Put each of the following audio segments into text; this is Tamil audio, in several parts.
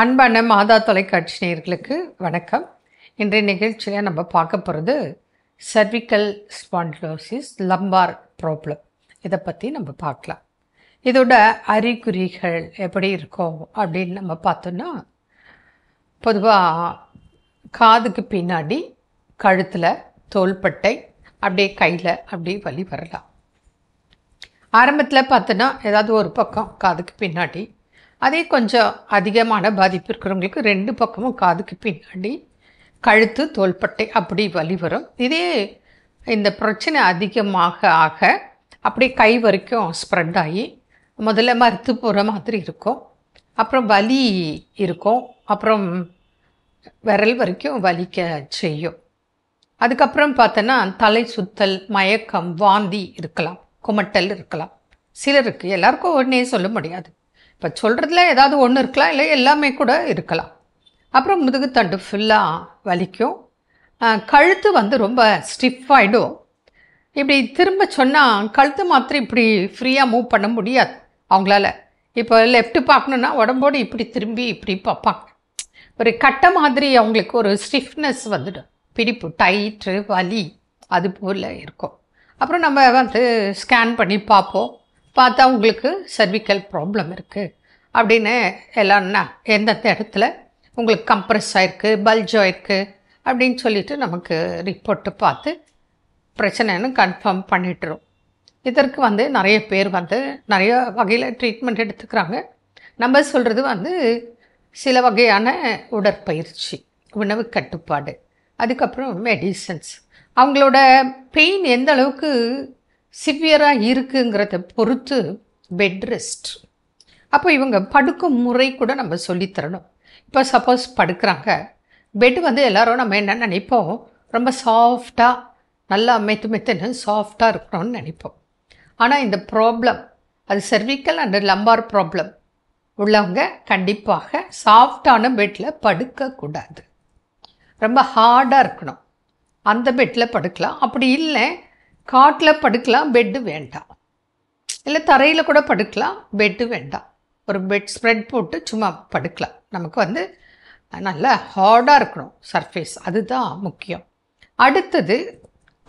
அன்பான மாதா தொலைக்காட்சி நேயர்களுக்கு வணக்கம் இன்றைய நிகழ்ச்சியில் நம்ம பார்க்க போகிறது சர்விக்கல் ஸ்பாண்டிலோசிஸ் லம்பார் ப்ராப்ளம் இதை பற்றி நம்ம பார்க்கலாம் இதோட அறிகுறிகள் எப்படி இருக்கும் அப்படின்னு நம்ம பார்த்தோன்னா பொதுவாக காதுக்கு பின்னாடி கழுத்தில் தோள்பட்டை அப்படியே கையில் அப்படியே வலி வரலாம் ஆரம்பத்தில் பார்த்தோன்னா ஏதாவது ஒரு பக்கம் காதுக்கு பின்னாடி அதே கொஞ்சம் அதிகமான பாதிப்பு இருக்கிறவங்களுக்கு ரெண்டு பக்கமும் காதுக்கு பின்னாடி கழுத்து தோள்பட்டை அப்படி வலி வரும் இதே இந்த பிரச்சனை அதிகமாக ஆக அப்படியே கை வரைக்கும் ஸ்ப்ரெட் ஆகி முதல்ல மறுத்து போகிற மாதிரி இருக்கும் அப்புறம் வலி இருக்கும் அப்புறம் விரல் வரைக்கும் வலிக்க செய்யும் அதுக்கப்புறம் பார்த்தோன்னா தலை சுத்தல் மயக்கம் வாந்தி இருக்கலாம் குமட்டல் இருக்கலாம் சிலருக்கு எல்லாருக்கும் உடனே சொல்ல முடியாது இப்போ சொல்கிறதுல ஏதாவது ஒன்று இருக்கலாம் இல்லை எல்லாமே கூட இருக்கலாம் அப்புறம் முதுகுத்தண்டு ஃபுல்லாக வலிக்கும் கழுத்து வந்து ரொம்ப ஸ்டிஃபாகிடும் இப்படி திரும்ப சொன்னால் கழுத்து மாத்திரம் இப்படி ஃப்ரீயாக மூவ் பண்ண முடியாது அவங்களால இப்போ லெஃப்ட்டு பார்க்கணுன்னா உடம்போடு இப்படி திரும்பி இப்படி பார்ப்பாங்க ஒரு கட்டை மாதிரி அவங்களுக்கு ஒரு ஸ்டிஃப்னஸ் வந்துடும் பிடிப்பு டைட்டு வலி அது போல் இருக்கும் அப்புறம் நம்ம வந்து ஸ்கேன் பண்ணி பார்ப்போம் பார்த்தா உங்களுக்கு சர்விக்கல் ப்ராப்ளம் இருக்குது அப்படின்னு எல்லாம்னா எந்தெந்த இடத்துல உங்களுக்கு கம்ப்ரெஸ் ஆகிருக்கு பல்ஜ் ஆகிருக்கு அப்படின்னு சொல்லிட்டு நமக்கு ரிப்போர்ட்டு பார்த்து பிரச்சனைன்னு கன்ஃபார்ம் பண்ணிட்டுரும் இதற்கு வந்து நிறைய பேர் வந்து நிறைய வகையில் ட்ரீட்மெண்ட் எடுத்துக்கிறாங்க நம்ம சொல்கிறது வந்து சில வகையான உடற்பயிற்சி உணவு கட்டுப்பாடு அதுக்கப்புறம் மெடிசன்ஸ் அவங்களோட பெயின் எந்த அளவுக்கு சிவியராக இருக்குங்கிறத பொறுத்து பெட் ரெஸ்ட் அப்போ இவங்க படுக்கும் முறை கூட நம்ம சொல்லித்தரணும் இப்போ சப்போஸ் படுக்கிறாங்க பெட் வந்து எல்லோரும் நம்ம என்னென்னு நினைப்போம் ரொம்ப சாஃப்டாக நல்லா மெத்து மெத்துன்னு சாஃப்டாக இருக்கணும்னு நினைப்போம் ஆனால் இந்த ப்ராப்ளம் அது சர்விக்கல் அண்ட் லம்பார் ப்ராப்ளம் உள்ளவங்க கண்டிப்பாக சாஃப்டான பெட்டில் படுக்கக்கூடாது ரொம்ப ஹார்டாக இருக்கணும் அந்த பெட்டில் படுக்கலாம் அப்படி இல்லை காட்டில் படுக்கலாம் பெட்டு வேண்டாம் இல்லை தரையில் கூட படுக்கலாம் பெட்டு வேண்டாம் ஒரு பெட் ஸ்ப்ரெட் போட்டு சும்மா படுக்கலாம் நமக்கு வந்து நல்லா ஹார்டாக இருக்கணும் சர்ஃபேஸ் அதுதான் முக்கியம் அடுத்தது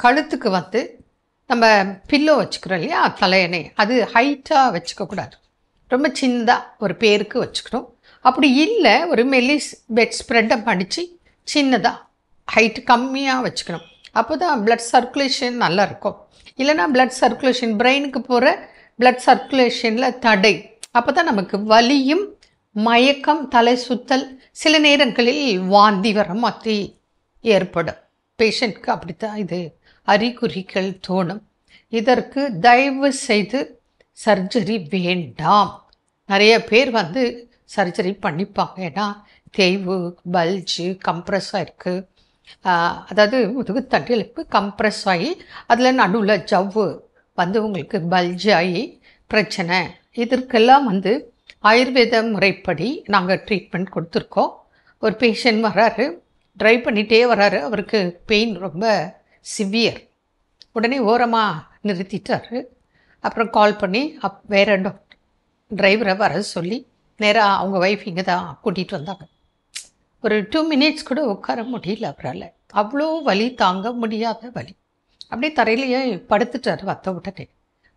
கழுத்துக்கு வந்து நம்ம பில்லோ வச்சுக்கிறோம் இல்லையா தலையணை அது ஹைட்டாக வச்சுக்கக்கூடாது ரொம்ப சின்னதாக ஒரு பேருக்கு வச்சுக்கணும் அப்படி இல்லை ஒரு மெல்லிஸ் பெட் ஸ்ப்ரெட்டை படித்து சின்னதாக ஹைட்டு கம்மியாக வச்சுக்கணும் அப்போ தான் ப்ளட் சர்க்குலேஷன் நல்லா இருக்கும் இல்லைனா ப்ளட் சர்க்குலேஷன் பிரெயினுக்கு போகிற ப்ளட் சர்க்குலேஷனில் தடை அப்போ தான் நமக்கு வலியும் மயக்கம் தலை சுத்தல் சில நேரங்களில் வாந்தி வர மாதிரி ஏற்படும் பேஷண்ட்க்கு அப்படித்தான் இது அறிகுறிகள் தோணும் இதற்கு தயவு செய்து சர்ஜரி வேண்டாம் நிறைய பேர் வந்து சர்ஜரி பண்ணிப்பாங்க ஏன்னா தேய்வு பல்ஜு கம்ப்ரெஸ் இருக்குது அதாவது முதுகுத்தண்டிலிப்பு கம்ப்ரெஸ் ஆகி அதில் நடுவில் ஜவ்வு வந்து உங்களுக்கு பல்ஜ் ஆகி பிரச்சனை இதற்கெல்லாம் வந்து ஆயுர்வேத முறைப்படி நாங்கள் ட்ரீட்மெண்ட் கொடுத்துருக்கோம் ஒரு பேஷண்ட் வராரு ட்ரை பண்ணிகிட்டே வராரு அவருக்கு பெயின் ரொம்ப சிவியர் உடனே ஓரமாக நிறுத்திட்டார் அப்புறம் கால் பண்ணி அப் வேறு டாக்டர் டிரைவரை வர சொல்லி நேராக அவங்க ஒய்ஃப் இங்கே தான் கூட்டிகிட்டு வந்தாங்க ஒரு டூ மினிட்ஸ் கூட உட்கார முடியல அவரால் அவ்வளோ வலி தாங்க முடியாத வலி அப்படியே தரையிலேயே படுத்துட்டார் வத்த விட்டேன்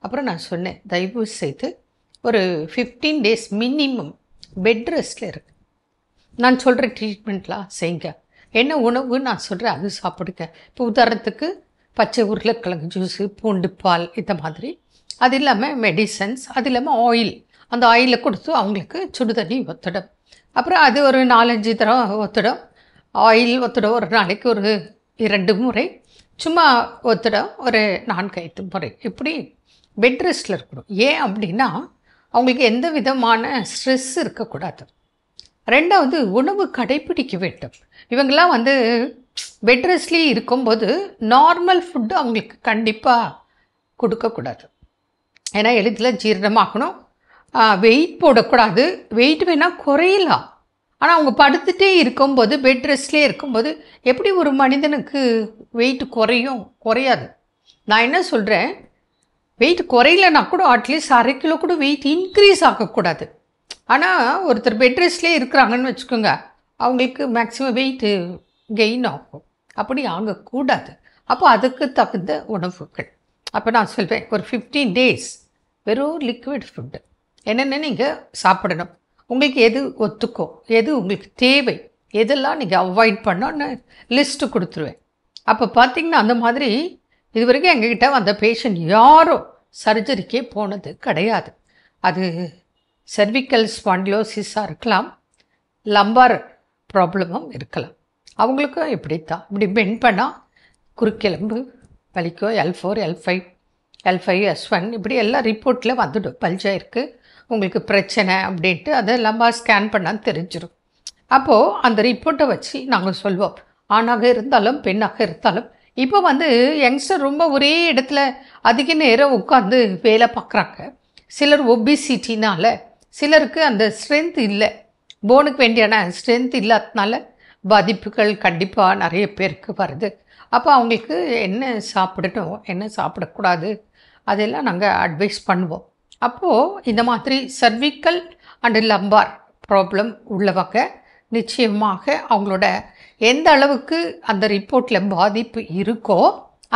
அப்புறம் நான் சொன்னேன் தயவு செய்து ஒரு ஃபிஃப்டீன் டேஸ் மினிமம் பெட் ரெஸ்ட்டில் இருக்கு நான் சொல்கிற ட்ரீட்மெண்ட்லாம் செய்யுங்க என்ன உணவு நான் சொல்கிறேன் அது சாப்பிடுங்க இப்போ உதாரணத்துக்கு பச்சை உருளைக்கிழங்கு ஜூஸு பூண்டு பால் இந்த மாதிரி அது இல்லாமல் மெடிசன்ஸ் அது இல்லாமல் ஆயில் அந்த ஆயிலை கொடுத்து அவங்களுக்கு சுடுதண்ணி ஒத்தடம் அப்புறம் அது ஒரு நாலஞ்சு தரம் ஒத்துடும் ஆயில் ஒத்துடும் ஒரு நாளைக்கு ஒரு இரண்டு முறை சும்மா ஒத்துடும் ஒரு நான்கு ஐந்து முறை இப்படி பெட் ரெஸ்ட்டில் இருக்கணும் ஏன் அப்படின்னா அவங்களுக்கு எந்த விதமான ஸ்ட்ரெஸ் இருக்கக்கூடாது ரெண்டாவது உணவு கடைப்பிடிக்க வேண்டும் இவங்கெல்லாம் வந்து பெட் ரெஸ்ட்லேயே இருக்கும்போது நார்மல் ஃபுட்டு அவங்களுக்கு கண்டிப்பாக கொடுக்கக்கூடாது ஏன்னா எளிதில் ஜீரணமாகணும் வெயிட் போடக்கூடாது வெயிட் வேணால் குறையலாம் ஆனால் அவங்க படுத்துகிட்டே இருக்கும்போது பெட் ரெஸ்ட்லேயே இருக்கும்போது எப்படி ஒரு மனிதனுக்கு வெயிட் குறையும் குறையாது நான் என்ன சொல்கிறேன் வெயிட் குறையிலனா கூட அட்லீஸ்ட் அரை கிலோ கூட வெயிட் இன்க்ரீஸ் ஆகக்கூடாது ஆனால் ஒருத்தர் பெட் ரெஸ்ட்லேயே இருக்கிறாங்கன்னு வச்சுக்கோங்க அவங்களுக்கு மேக்ஸிமம் வெயிட்டு கெயின் ஆகும் அப்படி ஆகக்கூடாது அப்போ அதுக்கு தகுந்த உணவுகள் அப்போ நான் சொல்வேன் ஒரு ஃபிஃப்டீன் டேஸ் வெறும் லிக்விட் ஃபுட்டு என்னென்ன நீங்கள் சாப்பிடணும் உங்களுக்கு எது ஒத்துக்கும் எது உங்களுக்கு தேவை எதெல்லாம் நீங்கள் அவாய்ட் பண்ணோன்னு லிஸ்ட்டு கொடுத்துருவேன் அப்போ பார்த்திங்கன்னா அந்த மாதிரி இது வரைக்கும் எங்ககிட்ட வந்த பேஷண்ட் யாரும் சர்ஜரிக்கே போனது கிடையாது அது சர்விக்கல் ஸ்பாண்டிலோசிஸாக இருக்கலாம் லம்பார் ப்ராப்ளமும் இருக்கலாம் அவங்களுக்கும் இப்படி தான் இப்படி பெண்ட் பண்ணால் குறுக்கெலும்பு வலிக்கோ L four L five L five S one இப்படி எல்லாம் ரிப்போர்ட்டில் வந்துடும் பல்ஜாயிருக்கு உங்களுக்கு பிரச்சனை அப்படின்ட்டு அதை அதெல்லாம் ஸ்கேன் பண்ணால் தெரிஞ்சிடும் அப்போது அந்த ரிப்போர்ட்டை வச்சு நாங்கள் சொல்வோம் ஆணாக இருந்தாலும் பெண்ணாக இருந்தாலும் இப்போ வந்து யங்ஸ்டர் ரொம்ப ஒரே இடத்துல அதிக நேரம் உட்காந்து வேலை பார்க்குறாங்க சிலர் ஒபிசிட்டினால் சிலருக்கு அந்த ஸ்ட்ரென்த் இல்லை போனுக்கு வேண்டியான ஸ்ட்ரென்த் இல்லாததுனால பாதிப்புகள் கண்டிப்பாக நிறைய பேருக்கு வருது அப்போ அவங்களுக்கு என்ன சாப்பிடணும் என்ன சாப்பிடக்கூடாது அதெல்லாம் நாங்கள் அட்வைஸ் பண்ணுவோம் அப்போது இந்த மாதிரி சர்விக்கல் அண்டு லம்பார் ப்ராப்ளம் உள்ளவங்க நிச்சயமாக அவங்களோட எந்த அளவுக்கு அந்த ரிப்போர்ட்டில் பாதிப்பு இருக்கோ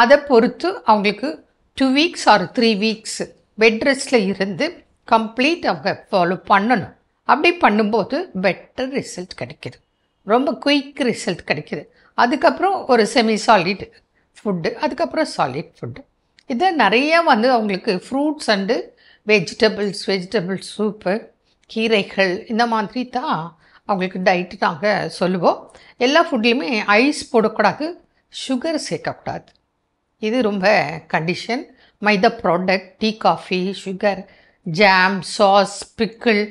அதை பொறுத்து அவங்களுக்கு two weeks or three weeks bed ரெஸ்ட்டில் இருந்து கம்ப்ளீட் அவங்க ஃபாலோ பண்ணணும் அப்படி பண்ணும்போது பெட்டர் ரிசல்ட் கிடைக்கிது ரொம்ப குயிக் ரிசல்ட் கிடைக்கிது அதுக்கப்புறம் ஒரு செமி சாலிட் ஃபுட்டு அதுக்கப்புறம் சாலிட் ஃபுட்டு இதை நிறையா வந்து அவங்களுக்கு fruits and vegetables vegetable soup கீரைகள் இந்த மாதிரி தான் அவங்களுக்கு டயட் நாங்கள் சொல்லுவோம் எல்லா ஃபுட்லேயுமே ஐஸ் போடக்கூடாது சுகர் சேர்க்கக்கூடாது இது ரொம்ப condition maida product tea coffee sugar jam sauce pickle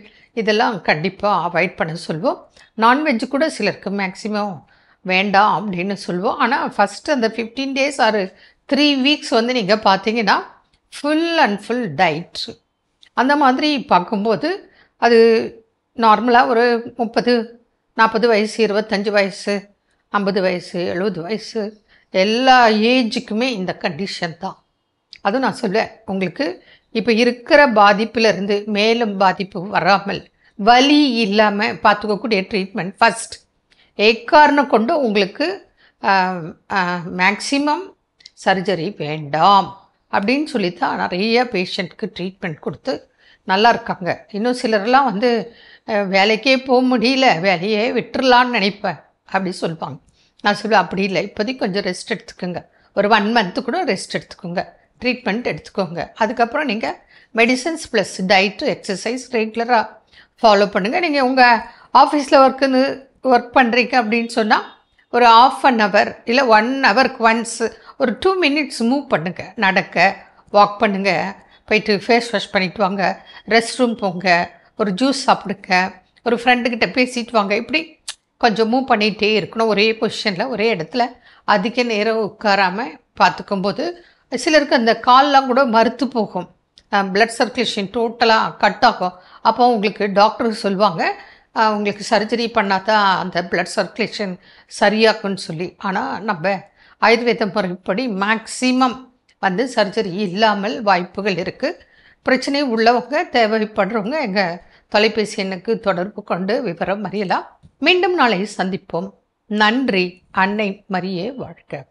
இதெல்லாம் கண்டிப்பாக அவாய்ட் பண்ண சொல்லுவோம் நான்வெஜ் கூட சிலருக்கு மேக்ஸிமம் வேண்டாம் அப்படின்னு சொல்லுவோம் ஆனால் ஃபஸ்ட்டு அந்த ஃபிஃப்டீன் டேஸ் ஆறு த்ரீ வீக்ஸ் வந்து நீங்கள் பார்த்தீங்கன்னா ஃபுல் அண்ட் ஃபுல் டயட்ரு அந்த மாதிரி பார்க்கும்போது அது நார்மலாக ஒரு முப்பது நாற்பது வயசு இருபத்தஞ்சி வயசு ஐம்பது வயசு எழுபது வயசு எல்லா ஏஜுக்குமே இந்த கண்டிஷன் தான் அதுவும் நான் சொல்லுவேன் உங்களுக்கு இப்போ இருக்கிற இருந்து மேலும் பாதிப்பு வராமல் வலி இல்லாமல் பார்த்துக்கக்கூடிய ட்ரீட்மெண்ட் ஃபஸ்ட் எக்காரணம் கொண்டு உங்களுக்கு மேக்சிமம் சர்ஜரி வேண்டாம் அப்படின்னு சொல்லி தான் நிறைய பேஷண்ட்க்கு ட்ரீட்மெண்ட் கொடுத்து நல்லா இருக்காங்க இன்னும் சிலர்லாம் வந்து வேலைக்கே போக முடியல வேலையே விட்டுறலான்னு நினைப்பேன் அப்படி சொல்லுவாங்க நான் சொல்லுவேன் அப்படி இல்லை இப்போதைக்கு கொஞ்சம் ரெஸ்ட் எடுத்துக்கோங்க ஒரு ஒன் மந்த்து கூட ரெஸ்ட் எடுத்துக்கோங்க ட்ரீட்மெண்ட் எடுத்துக்கோங்க அதுக்கப்புறம் நீங்கள் மெடிசன்ஸ் ப்ளஸ் டயட்டு எக்ஸசைஸ் ரெகுலராக ஃபாலோ பண்ணுங்கள் நீங்கள் உங்கள் ஆஃபீஸில் ஒர்க்குன்னு ஒர்க் பண்ணுறீங்க அப்படின்னு சொன்னால் ஒரு ஆஃப் அன் ஹவர் இல்லை ஒன் ஹவருக்கு ஒன்ஸ் ஒரு டூ மினிட்ஸ் மூவ் பண்ணுங்கள் நடக்க வாக் பண்ணுங்கள் போயிட்டு ஃபேஸ் வாஷ் பண்ணிவிட்டு வாங்க ரெஸ்ட் ரூம் போங்க ஒரு ஜூஸ் சாப்பிடுங்க ஒரு ஃப்ரெண்டுக்கிட்ட பேசிட்டு வாங்க இப்படி கொஞ்சம் மூவ் பண்ணிகிட்டே இருக்கணும் ஒரே பொசிஷனில் ஒரே இடத்துல அதிக நேரம் உட்காராமல் பார்த்துக்கும்போது சிலருக்கு அந்த கால்லாம் கூட மறுத்து போகும் பிளட் சர்க்குலேஷன் டோட்டலாக கட் ஆகும் அப்போ உங்களுக்கு டாக்டர் சொல்லுவாங்க உங்களுக்கு சர்ஜரி பண்ணால் தான் அந்த பிளட் சர்க்குலேஷன் சரியாக்குன்னு சொல்லி ஆனால் நம்ம ஆயுர்வேத முறைப்படி மேக்ஸிமம் வந்து சர்ஜரி இல்லாமல் வாய்ப்புகள் இருக்குது பிரச்சனை உள்ளவங்க தேவைப்படுறவங்க எங்கள் தொலைபேசி எண்ணுக்கு தொடர்பு கொண்டு விவரம் அறியலாம் மீண்டும் நாளை சந்திப்போம் நன்றி அன்னை மரியே வாழ்க